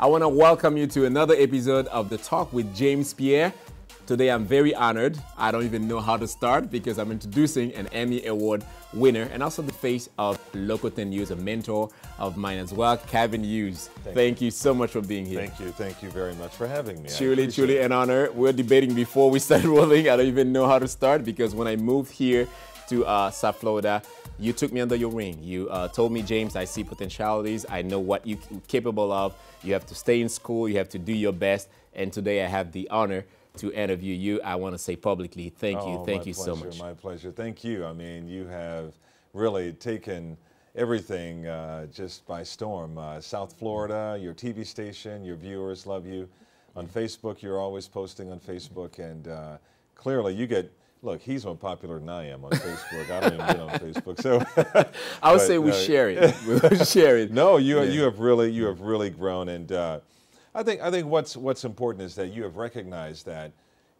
I want to welcome you to another episode of The Talk with James Pierre. Today I'm very honored. I don't even know how to start because I'm introducing an Emmy Award winner and also the face of Local 10 News, a mentor of mine as well, Kevin Hughes. Thank, thank you. you. so much for being here. Thank you. Thank you very much for having me. Truly, truly it. an honor. We are debating before we started rolling. I don't even know how to start because when I moved here to uh, South Florida, you took me under your wing. You uh, told me, James, I see potentialities. I know what you're capable of. You have to stay in school. You have to do your best. And today I have the honor to interview you. I want to say publicly, thank you. Oh, thank you pleasure, so much. My pleasure. Thank you. I mean, you have really taken everything uh, just by storm. Uh, South Florida, your TV station, your viewers love you. On Facebook, you're always posting on Facebook, and uh, clearly you get Look, he's more popular than I am on Facebook. I don't even get on Facebook. So I would but, say we share it. We share it. No, you yeah. you have really you mm. have really grown, and uh, I think I think what's what's important is that you have recognized that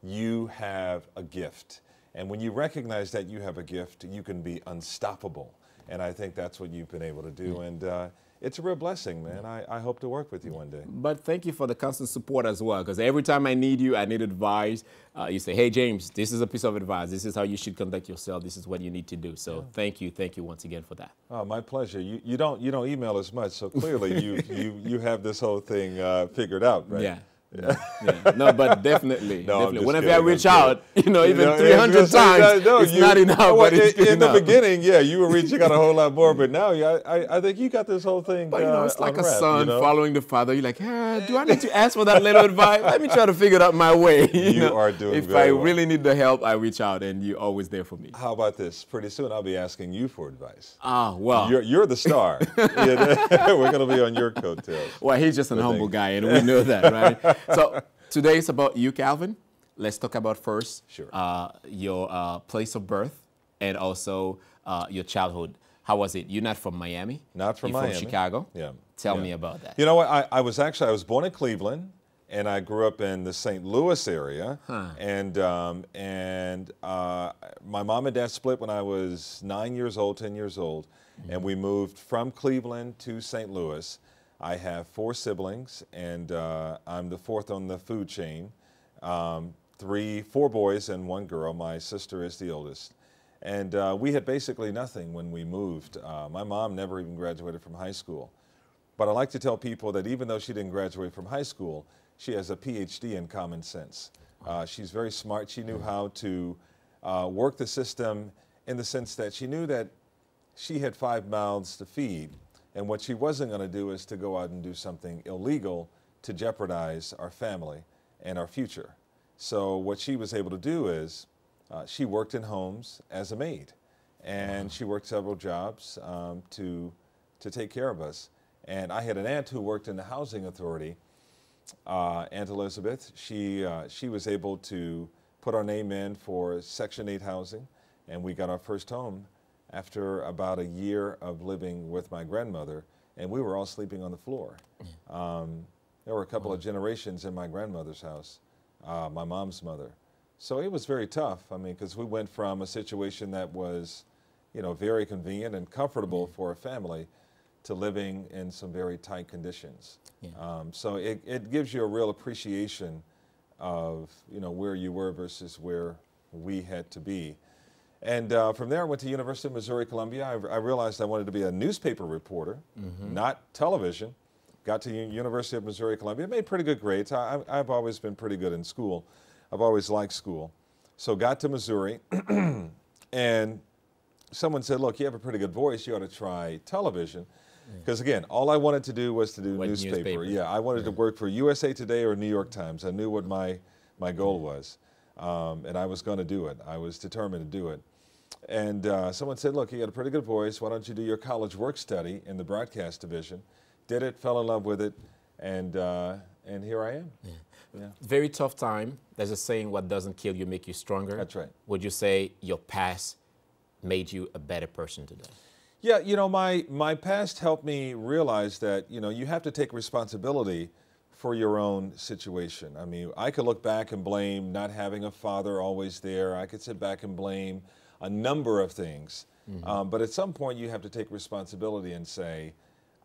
you have a gift, and when you recognize that you have a gift, you can be unstoppable. And I think that's what you've been able to do, mm. and. Uh, it's a real blessing, man. I, I hope to work with you one day. But thank you for the constant support as well, because every time I need you, I need advice. Uh, you say, hey, James, this is a piece of advice. This is how you should conduct yourself. This is what you need to do. So yeah. thank you. Thank you once again for that. Oh, my pleasure. You, you, don't, you don't email as much, so clearly you, you, you have this whole thing uh, figured out, right? Yeah. Yeah. yeah. No, but definitely. no, definitely. Whenever kidding, I reach out, you know, even you know, 300 times, times no, it's you, not enough. Well, but in enough. the beginning, yeah, you were reaching out a whole lot more, but now yeah, I, I think you got this whole thing. But, you know, uh, it's uh, like a rap, son you know? following the father. You're like, ah, do I need to ask for that little advice? Let me try to figure it out my way. You, you know? are doing If I well. really need the help, I reach out, and you're always there for me. How about this? Pretty soon, I'll be asking you for advice. Ah, well. You're, you're the star. we're going to be on your coattails. Well, he's just an humble guy, and we know that, right? so today is about you, Calvin. Let's talk about first sure. uh, your uh, place of birth and also uh, your childhood. How was it? You're not from Miami. Not from You're Miami. From Chicago. Yeah. Tell yeah. me about that. You know what? I, I was actually I was born in Cleveland, and I grew up in the St. Louis area. Huh. And um, and uh, my mom and dad split when I was nine years old, ten years old, mm -hmm. and mm-hmm. we moved from Cleveland to St. Louis. I have four siblings, and uh, I'm the fourth on the food chain. Um, three, four boys and one girl. My sister is the oldest. And uh, we had basically nothing when we moved. Uh, my mom never even graduated from high school. But I like to tell people that even though she didn't graduate from high school, she has a PhD in common sense. Uh, she's very smart. She knew how to uh, work the system in the sense that she knew that she had five mouths to feed and what she wasn't going to do is to go out and do something illegal to jeopardize our family and our future. So what she was able to do is uh, she worked in homes as a maid, and she worked several jobs um, to to take care of us. And I had an aunt who worked in the housing authority, uh, Aunt Elizabeth. She uh, she was able to put our name in for Section 8 housing, and we got our first home after about a year of living with my grandmother, and we were all sleeping on the floor. Mm. Um, there were a couple of mm. generations in my grandmother's house, uh, my mom's mother. So it was very tough. I mean, because we went from a situation that was, you know, very convenient and comfortable mm -hmm. for a family to living in some very tight conditions. Yeah. Um, so it, it gives you a real appreciation of, you know, where you were versus where we had to be. And uh, from there, I went to University of Missouri Columbia. I, I realized I wanted to be a newspaper reporter, mm -hmm. not television. Got to University of Missouri Columbia, made pretty good grades. I, I've always been pretty good in school. I've always liked school. So got to Missouri, and someone said, "Look, you have a pretty good voice. You ought to try television." Because again, all I wanted to do was to do newspaper. newspaper. Yeah, I wanted yeah. to work for USA Today or New York Times. I knew what my my goal was. Um, and I was going to do it. I was determined to do it. And uh, someone said, look, you got a pretty good voice. Why don't you do your college work study in the broadcast division? Did it, fell in love with it, and, uh, and here I am. Yeah. Yeah. Very tough time. There's a saying, what doesn't kill you make you stronger. That's right. Would you say your past made you a better person today? Yeah, you know, my, my past helped me realize that, you know, you have to take responsibility for your own situation. I mean, I could look back and blame not having a father always there. I could sit back and blame a number of things. Mm-hmm. Um, but at some point, you have to take responsibility and say,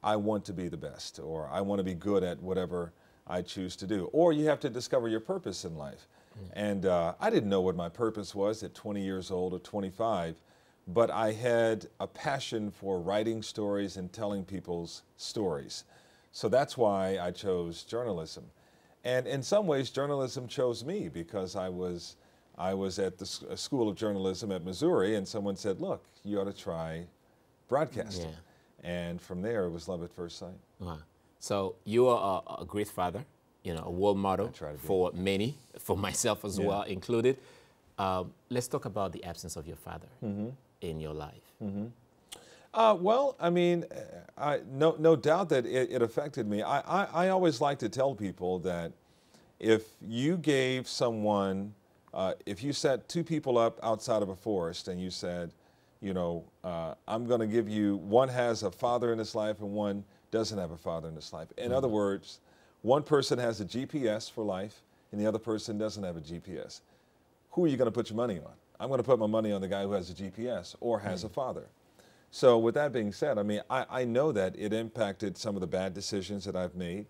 I want to be the best, or I want to be good at whatever I choose to do. Or you have to discover your purpose in life. Mm-hmm. And uh, I didn't know what my purpose was at 20 years old or 25, but I had a passion for writing stories and telling people's stories. So that's why I chose journalism. And in some ways, journalism chose me because I was, I was at the School of Journalism at Missouri, and someone said, Look, you ought to try broadcasting. Yeah. And from there, it was love at first sight. Wow. So you are a, a great father, you know, a role model for many, for myself as yeah. well included. Um, let's talk about the absence of your father mm -hmm. in your life. Mm -hmm. Uh, well, I mean, uh, I, no, no doubt that it, it affected me. I, I, I, always like to tell people that if you gave someone, uh, if you set two people up outside of a forest and you said, you know, uh, I'm going to give you one has a father in his life and one doesn't have a father in his life. In mm-hmm. other words, one person has a GPS for life and the other person doesn't have a GPS. Who are you going to put your money on? I'm going to put my money on the guy who has a GPS or has mm-hmm. a mm. father. So with that being said, I mean, I, I know that it impacted some of the bad decisions that I've made,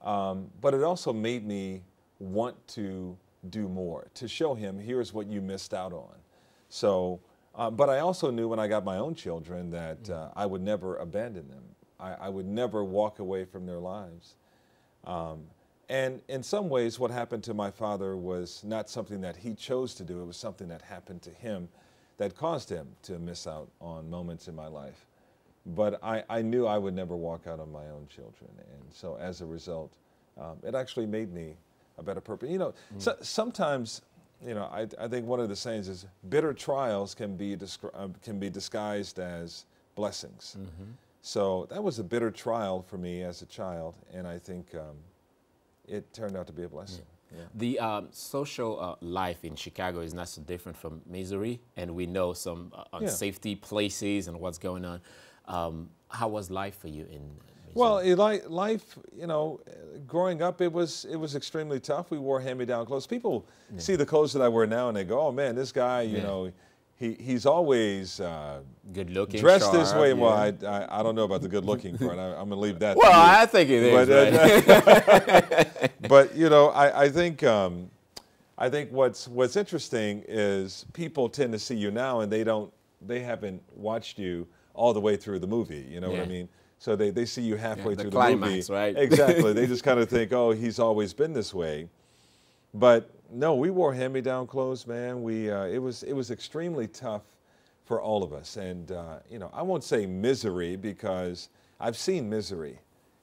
um, but it also made me want to do more, to show him, here's what you missed out on. So, uh, but I also knew when I got my own children that mm. uh, I would never abandon them. I, I, would never walk away from their lives. Um, and in some ways, what happened to my father was not something that he chose to do, it was something that happened to him that caused him to miss out on moments in my life. But I, I knew I would never walk out on my own children. And so as a result, um, it actually made me a better person. You know, mm. so, sometimes, you know, I, I think one of the sayings is bitter trials can be, uh, can be disguised as blessings. Mm -hmm. So that was a bitter trial for me as a child. And I think um, it turned out to be a blessing. Mm. The um, social uh, life in Chicago is not so different from Missouri, and we know some uh, unsafety yeah. places and what's going on. Um, how was life for you in? Missouri? Well, it, life, you know, growing up, it was it was extremely tough. We wore hand-me-down clothes. People yeah. see the clothes that I wear now, and they go, "Oh man, this guy, you know." he, he's always uh, good looking, dressed this way. Yeah. Well, I, I, I, don't know about the good looking part. I, am gonna leave that. well, I think it is. But, right? Uh, but you know, I, I think um, I think what's what's interesting is people tend to see you now and they don't they haven't watched you all the way through the movie. You know yeah. what I mean? So they, they see you halfway yeah, the through climax, the movie. Right? Exactly. they just kind of think, oh, he's always been this way. But no, we wore hand-me-down clothes, man. We uh, it was it was extremely tough for all of us, and uh, you know I won't say misery because I've seen misery.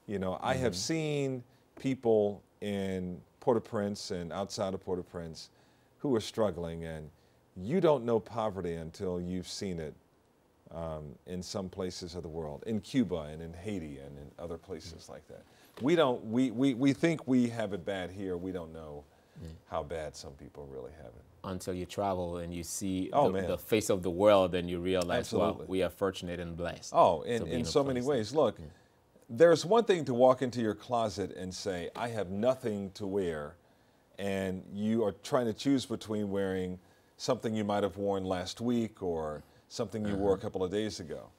You know I mm-hmm. have seen people in Port-au-Prince and outside of Port-au-Prince who are struggling, and you don't know poverty until you've seen it um, in some places of the world, in Cuba and in Haiti and in other places mm-hmm. like that. We don't we, we we think we have it bad here. We don't know how bad some people really have it. Until you travel and you see oh, the, the, face of the world and you realize, Absolutely. well, we are fortunate and blessed. Oh, and, in so many ways. Look, there's one thing to walk into your closet and say, I have nothing to wear, and you are trying to choose between wearing something you might have worn last week or something you uh -huh. wore a uh-huh. couple of days ago.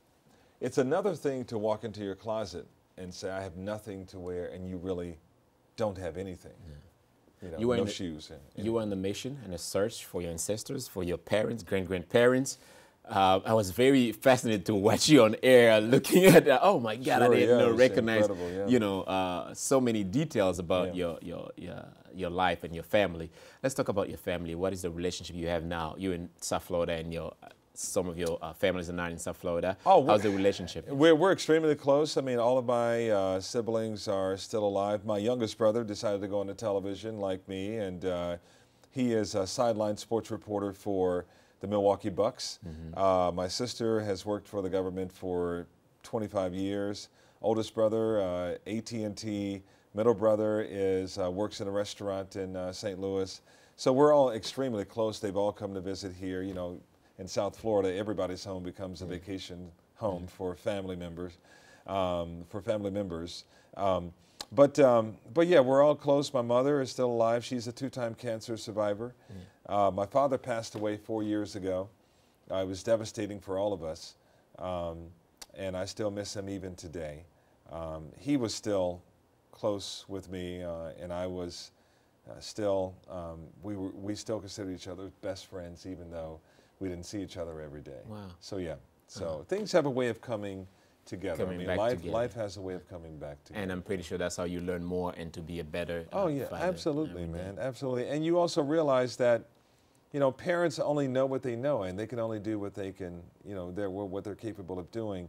It's another thing to walk into your closet and say, I have nothing to wear, and you really don't have anything. Yeah. You, know, you, no the, shoes and, and you were on the mission and a search for your ancestors, for your parents, grand grandparents. Uh, I was very fascinated to watch you on air, looking at that. Oh my God, sure, I didn't yeah, recognize yeah. you know uh, so many details about yeah. your, your your your life and your family. Let's talk about your family. What is the relationship you have now? you in South Florida, and your some of your uh, families are not in South Florida. Oh, How's the relationship? We're, we're extremely close. I mean, all of my uh, siblings are still alive. My youngest brother decided to go into television like me, and uh, he is a sideline sports reporter for the Milwaukee Bucks. Mm -hmm. my sister has worked for the government for 25 years. Oldest brother, uh, AT&T. Middle brother is uh, works in a restaurant in St. Louis. So we're all extremely close. They've all come to visit here. You know, in South Florida, everybody's home becomes a vacation home for family members, um, for family members. Um, but um, but yeah, we're all close. My mother is still alive. She's a two-time cancer survivor. Uh, my father passed away four years ago. Uh, it was devastating for all of us, um, and I still miss him even today. Um, he was still close with me, uh, and I was uh, still um, we were, we still considered each other best friends, even though we didn't see each other every day. Wow. So yeah. So uh-huh. things have a way of coming together. Coming I mean, life, together. life has a way of coming back together. And I'm pretty sure that's how you learn more and to be a better. Uh, oh yeah, absolutely, man, day. absolutely. And you also realize that, you know, parents only know what they know, and they can only do what they can, you know, they're what they're capable of doing.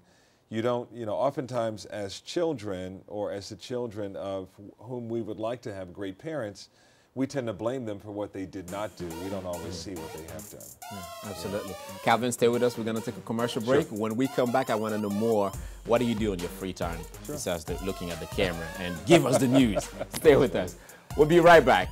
You don't, you know, oftentimes as children or as the children of whom we would like to have great parents, we tend to blame them for what they did not do. We don't always see what they have done. Yeah, absolutely. Yeah. Calvin, stay with us. We're going to take a commercial break. Sure. When we come back, I want to know more. What do you do in your free time sure. besides looking at the camera and give us the news? stay with us. We'll be right back.